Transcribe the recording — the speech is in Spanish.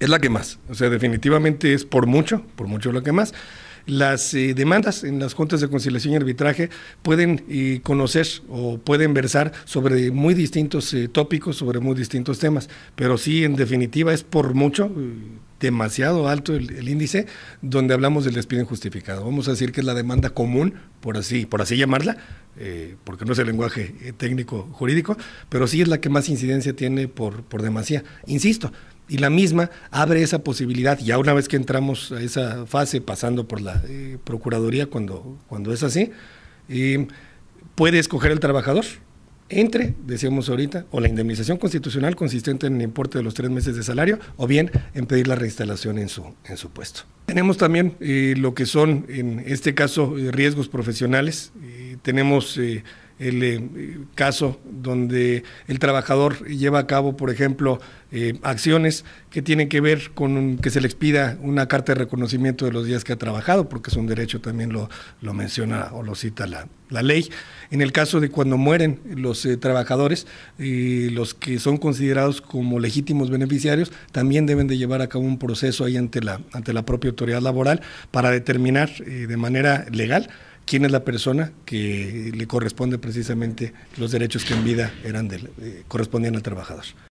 es la que más. O sea, definitivamente es por mucho, por mucho la que más. Las eh, demandas en las juntas de conciliación y arbitraje pueden eh, conocer o pueden versar sobre muy distintos eh, tópicos, sobre muy distintos temas, pero sí, en definitiva, es por mucho, demasiado alto el, índice, donde hablamos del despido injustificado. Vamos a decir que es la demanda común, por así, por así llamarla, porque no es el lenguaje técnico jurídico, pero sí es la que más incidencia tiene por, por Insisto, y la misma abre esa posibilidad, ya una vez que entramos a esa fase, pasando por la eh, Procuraduría, cuando, cuando es así, eh, puede escoger el trabajador entre, decíamos ahorita, o la indemnización constitucional consistente en el importe de los tres meses de salario, o bien en pedir la reinstalación en su, en su puesto. Tenemos también eh, lo que son, en este caso, riesgos profesionales. tenemos el caso donde el trabajador lleva a cabo, por ejemplo, eh, acciones que tienen que ver con que se les pida una carta de reconocimiento de los días que ha trabajado, porque es un derecho, también lo, menciona o lo cita la, ley. En el caso de cuando mueren los eh, trabajadores, y eh, los que son considerados como legítimos beneficiarios, también deben de llevar a cabo un proceso ahí ante la, ante la propia autoridad laboral para determinar de manera legal quién es la persona que le corresponde precisamente los derechos que en vida eran eh, correspondían al trabajador.